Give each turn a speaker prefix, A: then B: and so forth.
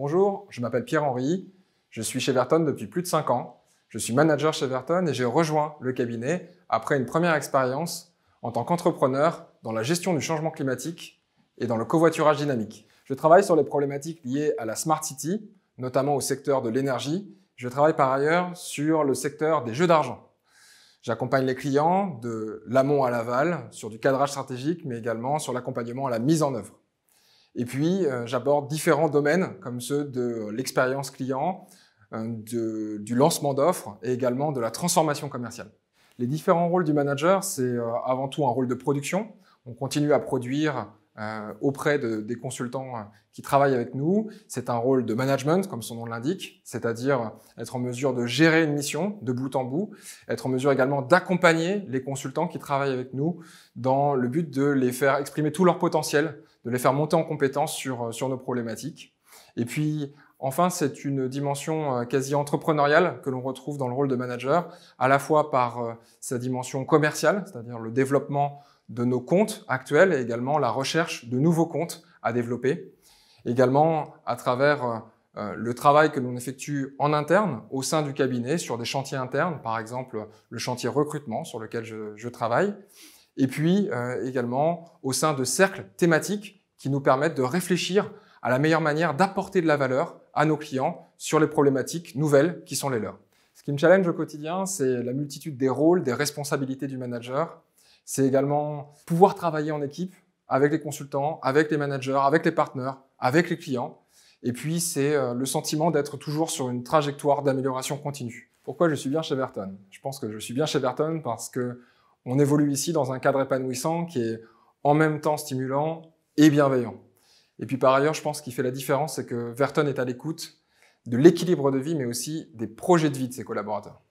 A: Bonjour, je m'appelle Pierre-Henri, je suis chez Verton depuis plus de 5 ans, je suis manager chez Verton et j'ai rejoint le cabinet après une première expérience en tant qu'entrepreneur dans la gestion du changement climatique et dans le covoiturage dynamique. Je travaille sur les problématiques liées à la Smart City, notamment au secteur de l'énergie. Je travaille par ailleurs sur le secteur des jeux d'argent. J'accompagne les clients de l'amont à l'aval, sur du cadrage stratégique, mais également sur l'accompagnement à la mise en œuvre. Et puis, euh, j'aborde différents domaines comme ceux de l'expérience client, euh, du lancement d'offres et également de la transformation commerciale. Les différents rôles du manager, c'est euh, avant tout un rôle de production. On continue à produire auprès des consultants qui travaillent avec nous. C'est un rôle de management, comme son nom l'indique, c'est-à-dire être en mesure de gérer une mission de bout en bout, être en mesure également d'accompagner les consultants qui travaillent avec nous dans le but de les faire exprimer tout leur potentiel de les faire monter en compétence sur, euh, sur nos problématiques. Et puis, enfin, c'est une dimension euh, quasi entrepreneuriale que l'on retrouve dans le rôle de manager, à la fois par euh, sa dimension commerciale, c'est-à-dire le développement de nos comptes actuels et également la recherche de nouveaux comptes à développer. Également à travers le travail que l'on effectue en interne au sein du cabinet sur des chantiers internes, par exemple le chantier recrutement sur lequel je, travaille, et puis également au sein de cercles thématiques qui nous permettent de réfléchir à la meilleure manière d'apporter de la valeur à nos clients sur les problématiques nouvelles qui sont les leurs. Ce qui me challenge au quotidien, c'est la multitude des rôles, des responsabilités du manager. C'est également pouvoir travailler en équipe avec les consultants, avec les managers, avec les partenaires, avec les clients. Et puis, c'est euh, le sentiment d'être toujours sur une trajectoire d'amélioration continue. Pourquoi je suis bien chez Verton Je pense que je suis bien chez Verton parce que on évolue ici dans un cadre épanouissant qui est en même temps stimulant, et bienveillant. Et puis par ailleurs, je pense qu'il fait la différence, c'est que Verton est à l'écoute de l'équilibre de vie, mais aussi des projets de vie de ses collaborateurs.